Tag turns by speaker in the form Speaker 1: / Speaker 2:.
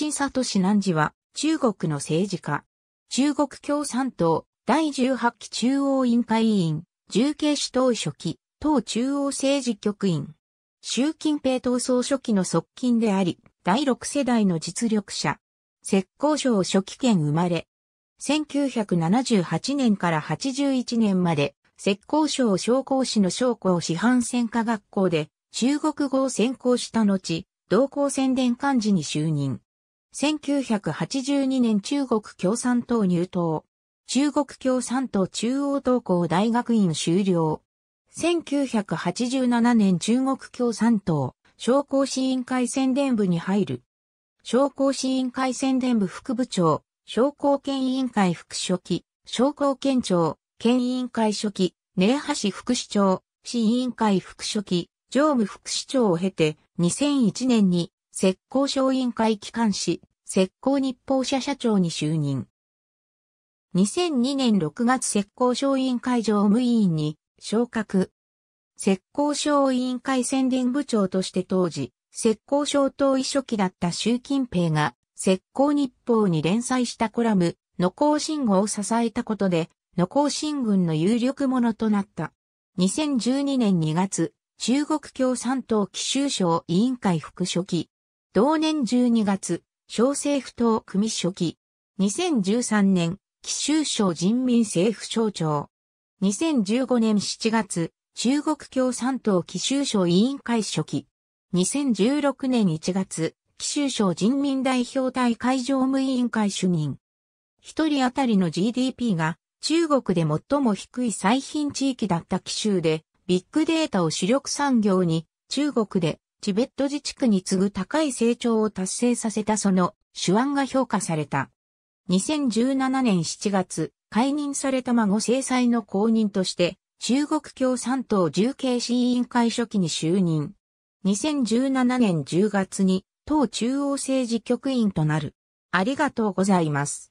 Speaker 1: 新里市南寺は、中国の政治家。中国共産党、第18期中央委員会委員、重慶市党書記、党中央政治局員。習近平党総書記の側近であり、第6世代の実力者。浙江省初期権生まれ。1978年から81年まで、浙江省商工士の商工師範専科学校で、中国語を専攻した後、同校宣伝幹事に就任。1982年中国共産党入党。中国共産党中央党校大学院修了。1987年中国共産党商工市委員会宣伝部に入る。商工市委員会宣伝部副部長、商工県委員会副書記、商工県庁、県委員会書記、寧波市副市長、市委員会副書記、常務副市長を経て、2001年に石膏省委員会機関紙、石膏日報社社長に就任。2002年6月石膏省委員会常務委員に昇格。石膏省委員会宣伝部長として当時、石膏省党委書記だった習近平が、石膏日報に連載したコラム、野江信号を支えたことで、野江新軍の有力者となった。2012年2月、中国共産党貴州省委員会副書記、同年12月、小政府党組書記。2013年、貴州省人民政府省長。2015年7月、中国共産党貴州省委員会書記。2016年1月、貴州省人民代表大会常務委員会主任。一人当たりの GDP が中国で最も低い最貧地域だった貴州で、ビッグデータを主力産業に中国でチベット自治区に次ぐ高い成長を達成させたその手腕が評価された。2017年7月、解任された孫制裁の公認として、中国共産党重慶市委員会初期に就任。2017年10月に、党中央政治局員となる。ありがとうございます。